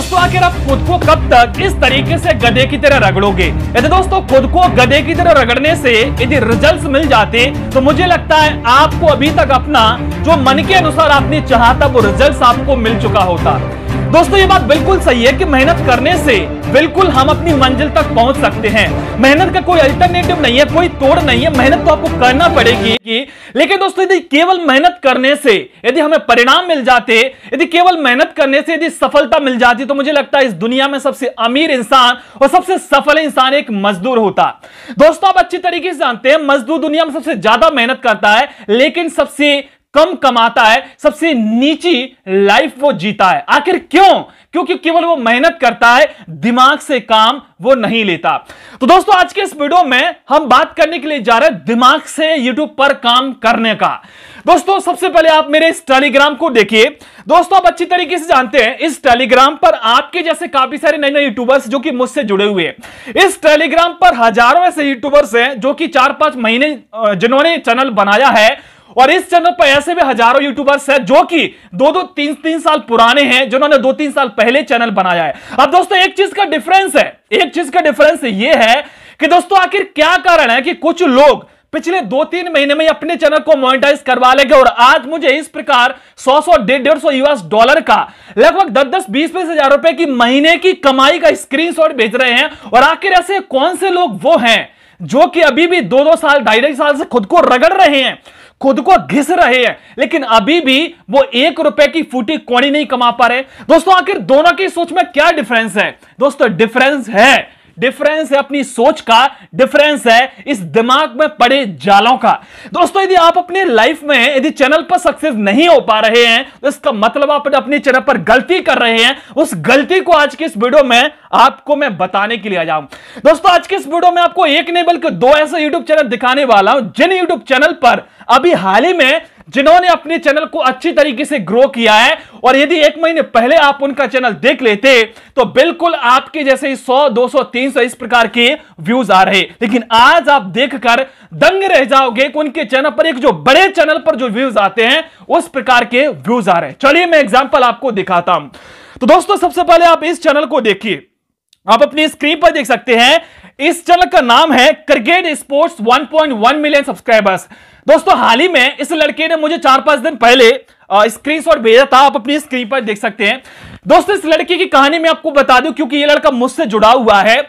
दोस्तों आखिर आप खुद को कब तक इस तरीके से गधे की तरह रगड़ोगे यदि दोस्तों खुद को गधे की तरह रगड़ने से यदि रिजल्ट्स मिल जाते तो मुझे लगता है आपको अभी तक अपना जो मन के अनुसार आपने चाहा था वो रिजल्ट्स आपको मिल चुका होता दोस्तों ये बात बिल्कुल सही है कि मेहनत करने से बिल्कुल हम अपनी मंजिल तक पहुंच सकते हैं मेहनत का कोई अल्टरनेटिव नहीं है कोई तोड़ नहीं है मेहनत तो आपको करना पड़ेगी लेकिन दोस्तों यदि केवल मेहनत करने से यदि हमें परिणाम मिल जाते यदि केवल मेहनत करने से यदि सफलता मिल जाती तो मुझे लगता है इस दुनिया में सबसे अमीर इंसान और सबसे सफल इंसान एक मजदूर होता दोस्तों आप अच्छी तरीके से जानते हैं मजदूर दुनिया में सबसे ज्यादा मेहनत करता है लेकिन सबसे कम कमाता है सबसे नीची लाइफ वो जीता है आखिर क्यों क्योंकि केवल वो मेहनत करता है दिमाग से काम वो नहीं लेता तो दोस्तों आज के इस वीडियो में हम बात करने के लिए जा रहे हैं दिमाग से यूट्यूब पर काम करने का दोस्तों सबसे पहले आप मेरे इस टेलीग्राम को देखिए दोस्तों आप अच्छी तरीके से जानते हैं इस टेलीग्राम पर आपके जैसे काफी सारे नए नए यूट्यूबर्स जो कि मुझसे जुड़े हुए हैं इस टेलीग्राम पर हजारों ऐसे यूट्यूबर्स हैं जो कि चार पांच महीने जिन्होंने चैनल बनाया है और इस चैनल पर ऐसे भी हजारों यूट्यूबर्स हैं जो कि दो दो तीन तीन साल पुराने हैं जिन्होंने दो तीन साल पहले चैनल बनाया है अब दोस्तों एक चीज का डिफरेंस है एक चीज का डिफरेंस ये है कि दोस्तों आखिर क्या कारण है कि कुछ लोग पिछले दो तीन महीने में अपने चैनल को मोनिटाइज करवा लेंगे और आज मुझे इस प्रकार सौ सौ डेढ़ डेढ़ सौ यूएस डॉलर का लगभग दस दस बीस बीस हजार रुपए की महीने की कमाई का स्क्रीनशॉट भेज रहे हैं और आखिर ऐसे कौन से लोग वो हैं जो कि अभी भी दो दो साल ढाई ढाई साल से खुद को रगड़ रहे हैं खुद को घिस रहे हैं लेकिन अभी भी वो एक रुपए की फूटी कौड़ी नहीं कमा पा रहे दोस्तों आखिर दोनों की सोच में क्या डिफरेंस है दोस्तों डिफरेंस है डिफरेंस है अपनी सोच का डिफरेंस है इस दिमाग में पड़े जालों का दोस्तों यदि आप अपने लाइफ में यदि चैनल पर सक्सेस नहीं हो पा रहे हैं तो इसका मतलब आप अपने चैनल पर गलती कर रहे हैं उस गलती को आज के इस वीडियो में आपको मैं बताने के लिए आ जाऊं दोस्तों आज के इस वीडियो में आपको एक नहीं बल्कि दो ऐसे यूट्यूब चैनल दिखाने वाला हूं जिन यूट्यूब चैनल पर अभी हाल ही में जिन्होंने अपने चैनल को अच्छी तरीके से ग्रो किया है और यदि एक महीने पहले आप उनका चैनल देख लेते तो बिल्कुल आपके जैसे ही 100, 200, 300 इस प्रकार के व्यूज आ रहे लेकिन आज आप देखकर दंग रह जाओगे कि उनके चैनल पर एक जो बड़े चैनल पर जो व्यूज आते हैं उस प्रकार के व्यूज आ रहे हैं चलिए मैं एग्जाम्पल आपको दिखाता हूं तो दोस्तों सबसे पहले आप इस चैनल को देखिए आप अपनी स्क्रीन पर देख सकते हैं इस चैनल का नाम है क्रिकेट स्पोर्ट्स 1.1 मिलियन सब्सक्राइबर्स दोस्तों हाल ही में इस लड़के ने मुझे चार पांच दिन पहले स्क्रीनशॉट भेजा था आप अपनी स्क्रीन पर देख सकते हैं दोस्तों इस लड़के की कहानी मैं आपको बता दूं क्योंकि ये लड़का मुझसे जुड़ा हुआ है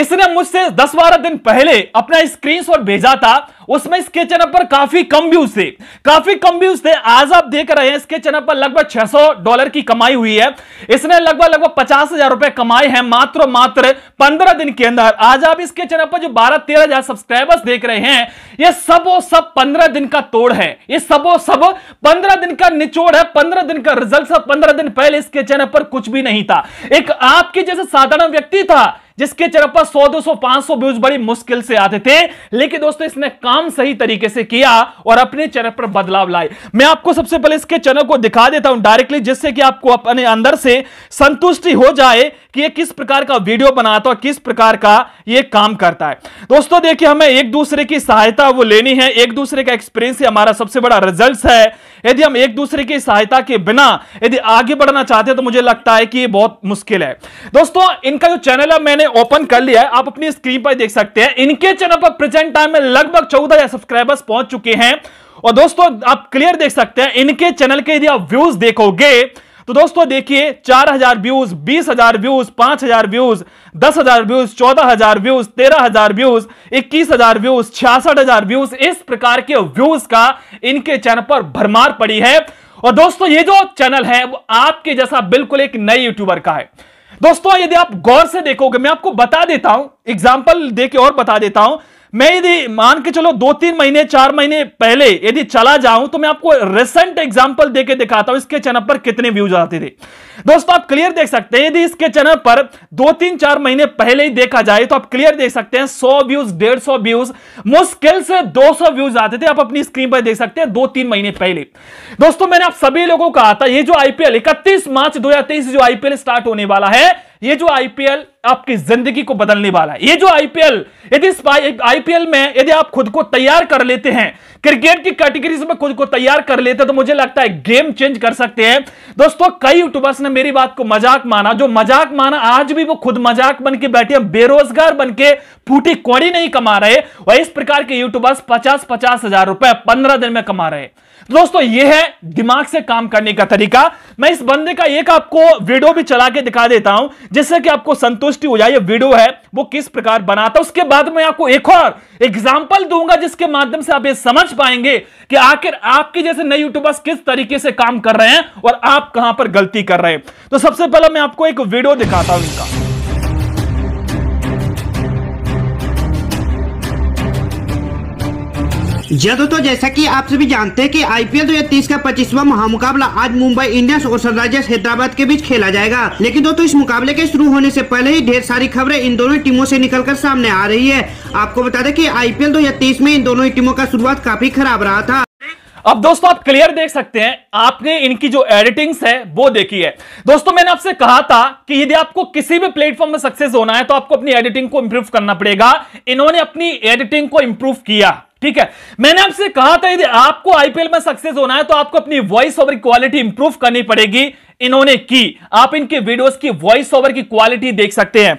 इसने मुझसे दस बारह दिन पहले अपना स्क्रीन भेजा था उसमें इसके चैनल पर काफी कम व्यूज थे काफी कम व्यूज थे आज आप देख रहे हैं इसके चैनल पर लगभग 600 डॉलर की कमाई हुई है इसने लगभग लगभग पचास हजार रुपए कमाए हैं मात्र मात्र पंद्रह दिन के अंदर आज आप इसके चैनल पर जो बारह तेरह हजार सब्सक्राइबर्स देख रहे हैं ये सब वो सब पंद्रह दिन का तोड़ है ये सब वो सब पंद्रह दिन का निचोड़ है पंद्रह दिन का रिजल्ट सब पंद्रह दिन पहले इसके चैनल पर कुछ भी नहीं था एक आपके जैसे साधारण व्यक्ति था जिसके चैनल पर 100, 200, 500 व्यूज बड़ी मुश्किल से आते थे लेकिन दोस्तों इसने काम काम सही तरीके से किया और अपने चेहरे पर बदलाव लाए मैं आपको सबसे पहले इसके चैनल को दिखा देता हूं डायरेक्टली जिससे कि आपको अपने अंदर से संतुष्टि हो जाए कि ये किस प्रकार का वीडियो बनाता और किस प्रकार का ये काम करता है दोस्तों देखिए हमें एक दूसरे की सहायता वो लेनी है एक दूसरे का एक्सपीरियंस ही हमारा सबसे बड़ा रिजल्ट है यदि हम एक दूसरे की सहायता के बिना यदि आगे बढ़ना चाहते हैं तो मुझे लगता है कि ये बहुत मुश्किल है दोस्तों इनका जो चैनल है मैंने ओपन कर लिया है आप अपनी स्क्रीन पर देख सकते हैं इनके चैनल पर प्रेजेंट टाइम में लगभग चौदह चौदह हजार सब्सक्राइबर्स पहुंच चुके हैं और दोस्तों आप क्लियर देख सकते हैं इनके चैनल के यदि आप व्यूज देखोगे तो दोस्तों देखिए चार हजार व्यूज बीस हजार व्यूज पांच हजार व्यूज दस हजार व्यूज चौदह हजार व्यूज तेरह हजार व्यूज इक्कीस हजार व्यूज छियासठ हजार व्यूज इस प्रकार के व्यूज का इनके चैनल पर भरमार पड़ी है और दोस्तों ये जो चैनल है वो आपके जैसा बिल्कुल एक नए यूट्यूबर का है दोस्तों यदि आप गौर से देखोगे मैं आपको बता देता हूं एग्जाम्पल देके और बता देता हूं मैं यदि मान के चलो दो तीन महीने चार महीने पहले यदि चला जाऊं तो मैं आपको रिसेंट एग्जाम्पल देके दिखाता हूं इसके चैनल पर कितने व्यूज आते थे दोस्तों आप क्लियर देख सकते हैं यदि इसके चैनल पर दो तीन चार महीने पहले ही देखा जाए तो आप क्लियर देख सकते हैं सौ व्यूज डेढ़ सौ व्यूज मुश्किल से दो सौ व्यूज आते थे आप अपनी स्क्रीन पर देख सकते हैं दो तीन महीने पहले दोस्तों मैंने आप सभी लोगों को कहा था ये जो आईपीएल इकतीस मार्च दो जो आईपीएल स्टार्ट होने वाला है ये जो आईपीएल आपकी जिंदगी को बदलने वाला है ये जो आईपीएल यदि आईपीएल में यदि आप खुद को तैयार कर लेते हैं क्रिकेट की कैटेगरी में खुद को तैयार कर लेते तो मुझे लगता है गेम चेंज कर सकते हैं दोस्तों कई यूट्यूबर्स ने मेरी बात को मजाक माना जो मजाक माना आज भी वो खुद मजाक बन के बैठे बेरोजगार बन के फूटी कौड़ी नहीं कमा रहे और इस प्रकार के यूट्यूबर्स पचास पचास हजार रुपए पंद्रह दिन में कमा रहे दोस्तों ये है दिमाग से काम करने का तरीका मैं इस बंदे का एक आपको वीडियो भी चला के दिखा देता हूं जिससे कि आपको संतुष्टि हो जाए ये वीडियो है वो किस प्रकार बनाता उसके बाद मैं आपको एक और एग्जाम्पल दूंगा जिसके माध्यम से आप ये समझ पाएंगे कि आखिर आपके जैसे नए यूट्यूबर्स किस तरीके से काम कर रहे हैं और आप कहां पर गलती कर रहे हैं तो सबसे पहले मैं आपको एक वीडियो दिखाता हूं इनका जी दोस्तों जैसा कि आप सभी जानते हैं कि आईपीएल 2023 का 25वां महामुकाबला आज मुंबई इंडियंस और सनराइजर्स हैदराबाद के बीच खेला जाएगा लेकिन दोस्तों इस मुकाबले के शुरू होने से पहले ही ढेर सारी खबरें इन दोनों टीमों से निकलकर सामने आ रही है आपको बता दें कि आईपीएल 2023 में इन दोनों ही टीमों का शुरुआत काफी खराब रहा था अब दोस्तों आप क्लियर देख सकते हैं आपने इनकी जो एडिटिंग्स है वो देखी है दोस्तों मैंने आपसे कहा था कि यदि आपको किसी भी प्लेटफॉर्म में सक्सेस होना है तो आपको अपनी एडिटिंग को इंप्रूव करना पड़ेगा इन्होंने अपनी एडिटिंग को इंप्रूव किया ठीक है मैंने आपसे कहा था यदि आपको आईपीएल में सक्सेस होना है तो आपको अपनी वॉइस ओवर क्वालिटी इंप्रूव करनी पड़ेगी इन्होंने की आप इनके वीडियोस की वॉइस ओवर की क्वालिटी देख सकते हैं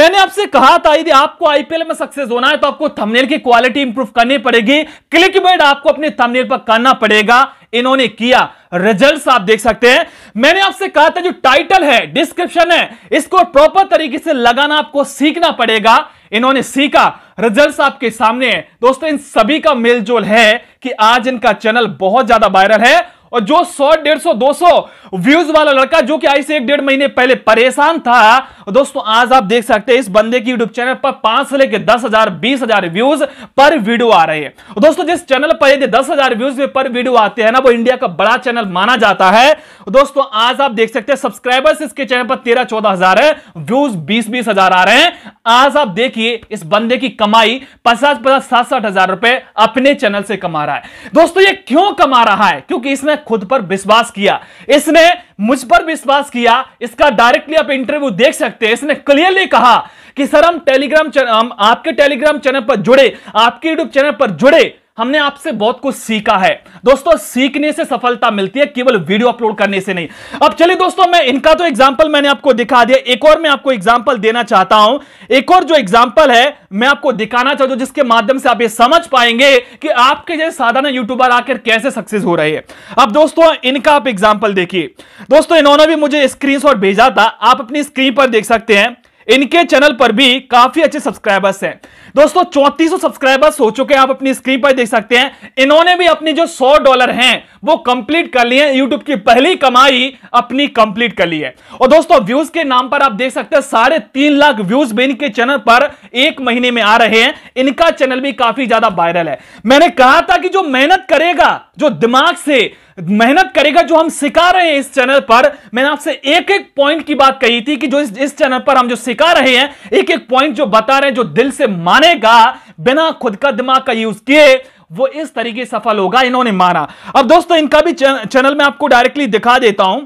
मैंने आपसे कहा था यदि आपको आईपीएल में सक्सेस होना है तो आपको थंबनेल की क्वालिटी इंप्रूव करनी पड़ेगी क्लिक बेड आपको अपने थंबनेल पर करना पड़ेगा इन्होंने किया रिजल्ट्स आप देख सकते हैं मैंने आपसे कहा था जो टाइटल है डिस्क्रिप्शन है इसको प्रॉपर तरीके से लगाना आपको सीखना पड़ेगा इन्होंने सीखा रिजल्ट्स आपके सामने है दोस्तों इन सभी का मेलजोल है कि आज इनका चैनल बहुत ज्यादा वायरल है और जो 100 दो सौ व्यूज वाला लड़का जो कि आई से एक डेढ़ महीने पहले परेशान था और दोस्तों आज आप देख सकते हैं इस बंदे की यूट्यूब चैनल पर पांच से लेकर दस हजार बीस हजार व्यूज पर वीडियो आ रहे हैं दोस्तों जिस चैनल पर यदि दस हजार व्यूज पर वीडियो आते हैं ना वो इंडिया का बड़ा चैनल माना जाता है दोस्तों आज आप देख सकते हैं सब्सक्राइबर्स इसके चैनल पर तेरह चौदह हजार है व्यूज बीस बीस हजार आ रहे हैं आज आप देखिए इस बंदे की कमाई पचास पचास सात साठ हजार रुपए अपने चैनल से कमा रहा है दोस्तों ये क्यों कमा रहा है क्योंकि इसने खुद पर विश्वास किया इसने मुझ पर विश्वास किया इसका डायरेक्टली आप इंटरव्यू देख सकते हैं इसने क्लियरली कहा कि सर हम टेलीग्राम हम आपके टेलीग्राम चैनल पर जुड़े आपके यूट्यूब चैनल पर जुड़े हमने आपसे बहुत कुछ सीखा है दोस्तों सीखने से सफलता मिलती है केवल वीडियो अपलोड करने से नहीं अब चलिए दोस्तों मैं इनका तो एग्जाम्पल मैंने आपको दिखा दिया एक और मैं आपको एग्जाम्पल देना चाहता हूं एक और जो एग्जाम्पल है मैं आपको दिखाना चाहता हूं जिसके माध्यम से आप ये समझ पाएंगे कि आपके जैसे साधारण यूट्यूबर आकर कैसे सक्सेस हो रहे हैं अब दोस्तों इनका आप एग्जाम्पल देखिए दोस्तों इन्होंने भी मुझे स्क्रीन भेजा था आप अपनी स्क्रीन पर देख सकते हैं इनके चैनल पर भी काफी अच्छे सब्सक्राइबर्स हैं दोस्तों चौंतीस सब्सक्राइबर्स हो चुके हैं आप अपनी स्क्रीन पर देख सकते हैं इन्होंने भी अपनी जो सौ डॉलर हैं वो कंप्लीट कर लिए यूट्यूब की पहली कमाई अपनी कंप्लीट कर ली है और दोस्तों व्यूज के नाम पर आप देख सकते हैं साढ़े तीन लाख व्यूज भी इनके चैनल पर एक महीने में आ रहे हैं इनका चैनल भी काफी ज्यादा वायरल है मैंने कहा था कि जो मेहनत करेगा जो दिमाग से मेहनत करेगा जो हम सिखा रहे हैं इस चैनल पर मैंने आपसे एक एक पॉइंट की बात कही थी कि जो इस, इस चैनल पर हम जो सिखा रहे हैं एक एक पॉइंट जो बता रहे हैं जो दिल से मानेगा बिना खुद का दिमाग का यूज किए वो इस तरीके सफल होगा इन्होंने माना अब दोस्तों इनका भी चैनल में आपको डायरेक्टली दिखा देता हूं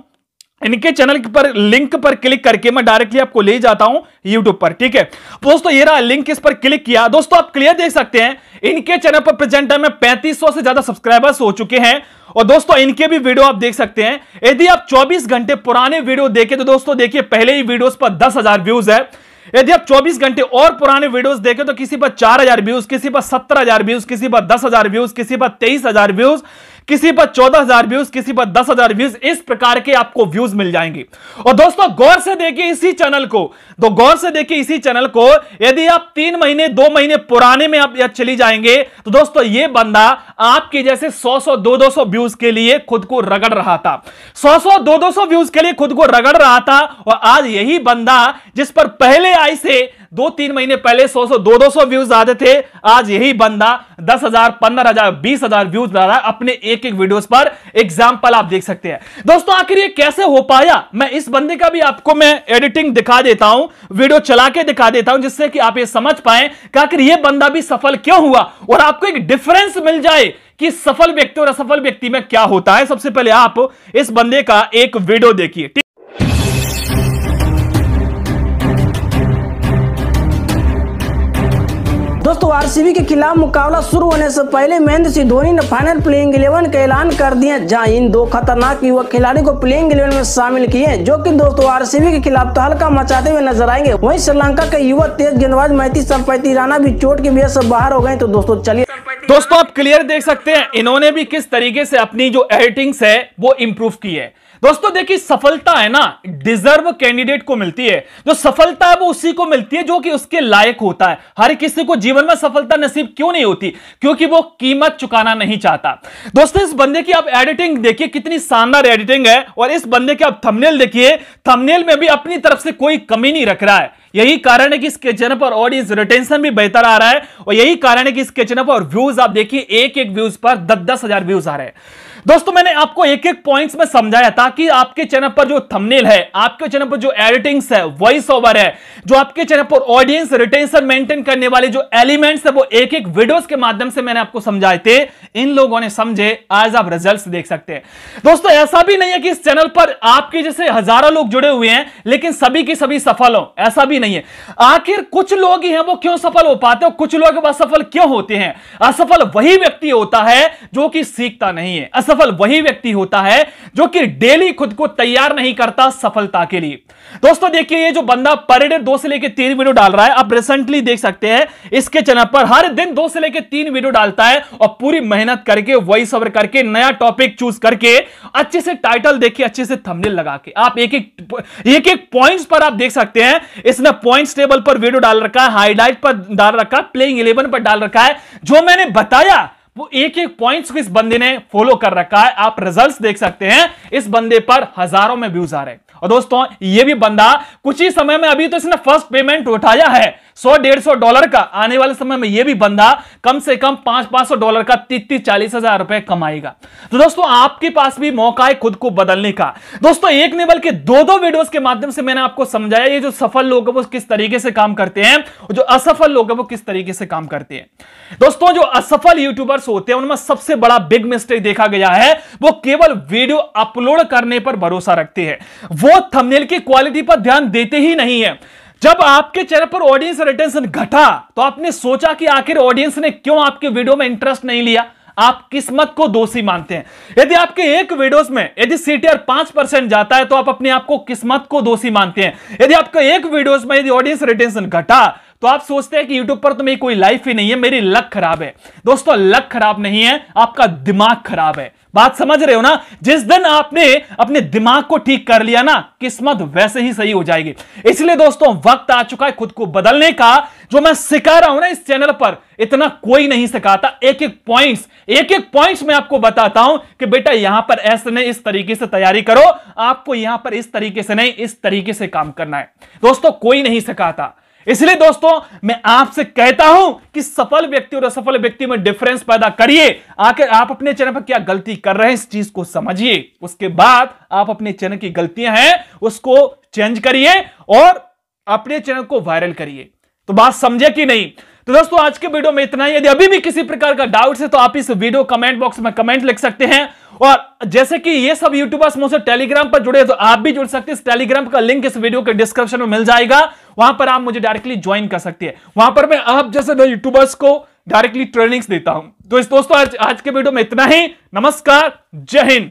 इनके चैनल पर लिंक पर क्लिक करके मैं डायरेक्टली आपको ले जाता हूं यूट्यूब पर ठीक है दोस्तों ये रहा लिंक इस पर क्लिक किया दोस्तों आप क्लियर देख सकते हैं इनके चैनल पर प्रेजेंट में 3500 से ज्यादा सब्सक्राइबर्स हो चुके हैं और दोस्तों इनके भी वीडियो आप देख सकते हैं यदि आप चौबीस घंटे पुराने वीडियो देखे तो दोस्तों देखिए पहले ही वीडियो पर दस व्यूज है यदि आप 24 घंटे और पुराने वीडियोस देखें तो किसी पर 4000 व्यूज किसी पर 17000 व्यूज किसी पर 10000 व्यूज किसी पर 23000 व्यूज किसी पर चौदह हजार व्यूज किसी पर दस हजार व्यूज इस प्रकार के आपको व्यूज मिल जाएंगे और दोस्तों गौर से देखिए इसी चैनल को तो गौर से देखिए इसी चैनल को यदि आप तीन महीने दो महीने पुराने में आप चली जाएंगे तो दोस्तों ये बंदा आपके जैसे सौ सौ दो दो सौ व्यूज के लिए खुद को रगड़ रहा था सौ सौ दो दो सौ व्यूज के लिए खुद को रगड़ रहा था और आज यही बंदा जिस पर पहले आई से दो तीन महीने पहले सौ सौ दो दो सौ व्यूज आते थे आज यही बंदा दस हजार पंद्रह हजार बीस हजार व्यूज ला रहा है अपने एक एक वीडियोस पर एग्जाम्पल आप देख सकते हैं दोस्तों आखिर ये कैसे हो पाया मैं इस बंदे का भी आपको मैं एडिटिंग दिखा देता हूं वीडियो चला के दिखा देता हूं जिससे कि आप ये समझ पाए कि आखिर ये बंदा भी सफल क्यों हुआ और आपको एक डिफरेंस मिल जाए कि सफल व्यक्ति और असफल व्यक्ति में क्या होता है सबसे पहले आप इस बंदे का एक वीडियो देखिए दोस्तों आरसीबी के खिलाफ मुकाबला शुरू होने से पहले महेंद्र सिंह धोनी ने फाइनल प्लेइंग इलेवन का ऐलान कर दिया जहां इन दो खतरनाक युवा खिलाड़ी को प्लेइंग इलेवन में शामिल किए जो कि दोस्तों आरसीबी के खिलाफ तो हल्का मचाते हुए नजर आएंगे वहीं श्रीलंका के युवा तेज गेंदबाज मैती संपैती राणा भी चोट की वजह से बाहर हो गए तो दोस्तों चलिए दोस्तों आप क्लियर देख सकते हैं इन्होंने भी किस तरीके से अपनी जो एडिटिंग्स है वो इम्प्रूव की है दोस्तों देखिए सफलता है ना डिजर्व कैंडिडेट को मिलती है जो सफलता है वो उसी को मिलती है जो कि उसके लायक होता है हर किसी को जीवन में सफलता नसीब क्यों नहीं होती क्योंकि वो कीमत चुकाना नहीं चाहता दोस्तों इस बंदे की आप एडिटिंग देखिए कितनी शानदार एडिटिंग है और इस बंदे की आप थमनेल देखिए थमनेल में भी अपनी तरफ से कोई कमी नहीं रख रहा है यही कारण है कि इसके चैनल पर ऑडियंस रिटेंशन भी बेहतर आ रहा है और यही कारण है कि इसके चैनल पर व्यूज आप देखिए एक एक व्यूज पर दस दस हजार व्यूज आ रहे हैं दोस्तों मैंने आपको एक एक पॉइंट्स में समझाया ताकि आपके चैनल पर जो थंबनेल है आपके चैनल पर जो एडिटिंग्स है वॉइस ओवर है जो आपके चैनल पर ऑडियंस रिटेंशन मेंटेन करने वाले जो एलिमेंट्स है वो एक एक वीडियोस के माध्यम से मैंने आपको समझाए थे इन लोगों ने समझे आज आप रिजल्ट देख सकते हैं दोस्तों ऐसा भी नहीं है कि इस चैनल पर आपके जैसे हजारों लोग जुड़े हुए हैं लेकिन सभी के सभी सफल हो ऐसा भी नहीं है आखिर कुछ लोग ही है वो क्यों सफल हो पाते हो कुछ लोग असफल क्यों होते हैं असफल वही व्यक्ति होता है जो कि सीखता नहीं है असफल वही व्यक्ति होता है जो कि डेली खुद को तैयार नहीं करता सफलता के लिए दोस्तों देखिए ये जो बंदा पर डे दो से लेकर तीन वीडियो डाल रहा है आप रिसेंटली देख सकते हैं इसके चैनल पर हर दिन दो से लेकर तीन वीडियो डालता है और पूरी मेहनत करके वॉइस ओवर करके नया टॉपिक चूज करके अच्छे से टाइटल देखिए अच्छे से थंबनेल लगा के आप एक एक एक एक पॉइंट्स पर आप देख सकते हैं इसने पॉइंट्स टेबल पर वीडियो डाल रखा है हाईलाइट पर डाल रखा है प्लेइंग इलेवन पर डाल रखा है जो मैंने बताया वो एक एक पॉइंट्स को इस बंदे ने फॉलो कर रखा है आप रिजल्ट्स देख सकते हैं इस बंदे पर हजारों में व्यूज आ रहे हैं और दोस्तों ये भी बंदा कुछ ही समय में अभी तो इसने फर्स्ट पेमेंट उठाया है सौ डेढ़ सौ डॉलर का आने वाले समय में यह भी बंदा कम से कम पांच पांच सौ डॉलर का तीस तीस चालीस हजार रुपए कमाएगा तो दोस्तों आपके पास भी मौका है खुद को बदलने का दोस्तों एक नहीं बल्कि दो दो वीडियोस के माध्यम से मैंने आपको समझाया ये जो सफल लोग वो किस तरीके से काम करते हैं जो असफल लोग वो किस तरीके से काम करते हैं दोस्तों जो असफल यूट्यूबर यूट्यूबर्स होते हैं उनमें सबसे बड़ा बिग मिस्टेक देखा गया है वो केवल वीडियो अपलोड करने पर भरोसा रखते हैं वो थंबनेल की क्वालिटी पर ध्यान देते ही नहीं है जब आपके चैनल पर ऑडियंस रिटेंशन घटा तो आपने सोचा कि आखिर ऑडियंस ने क्यों आपके वीडियो में इंटरेस्ट नहीं लिया आप किस्मत को दोषी मानते हैं यदि आपके एक वीडियोस में यदि सीटीआर पांच परसेंट जाता है तो आप अपने आप को किस्मत को दोषी मानते हैं यदि आपके एक वीडियोस में यदि ऑडियंस रिटेंशन घटा तो आप सोचते हैं कि यूट्यूब पर तो मेरी कोई लाइफ ही नहीं है मेरी लक खराब है दोस्तों लक खराब नहीं है आपका दिमाग खराब है बात समझ रहे हो ना जिस दिन आपने अपने दिमाग को ठीक कर लिया ना किस्मत वैसे ही सही हो जाएगी इसलिए दोस्तों वक्त आ चुका है खुद को बदलने का जो मैं सिखा रहा हूं ना इस चैनल पर इतना कोई नहीं सिखाता एक एक पॉइंट्स एक एक पॉइंट्स मैं आपको बताता हूं कि बेटा यहां पर ऐसे नहीं इस तरीके से तैयारी करो आपको यहां पर इस तरीके से नहीं इस तरीके से काम करना है दोस्तों कोई नहीं सिखाता इसलिए दोस्तों मैं आपसे कहता हूं कि सफल व्यक्ति और असफल व्यक्ति में डिफरेंस पैदा करिए आखिर आप अपने चैनल पर क्या गलती कर रहे हैं इस चीज को समझिए उसके बाद आप अपने चैनल की गलतियां हैं उसको चेंज करिए और अपने चैनल को वायरल करिए तो बात समझे कि नहीं तो दोस्तों आज के वीडियो में इतना ही यदि अभी भी किसी प्रकार का डाउट है तो आप इस वीडियो कमेंट बॉक्स में कमेंट लिख सकते हैं और जैसे कि ये सब यूट्यूबर्स मुझसे टेलीग्राम पर जुड़े तो आप भी जुड़ सकते हैं टेलीग्राम का लिंक इस वीडियो के डिस्क्रिप्शन में मिल जाएगा वहां पर आप मुझे डायरेक्टली ज्वाइन कर सकते हैं वहां पर मैं आप जैसे यूट्यूबर्स को डायरेक्टली ट्रेनिंग्स देता हूं तो इस दोस्तों आज, आज के वीडियो में इतना ही नमस्कार जय हिंद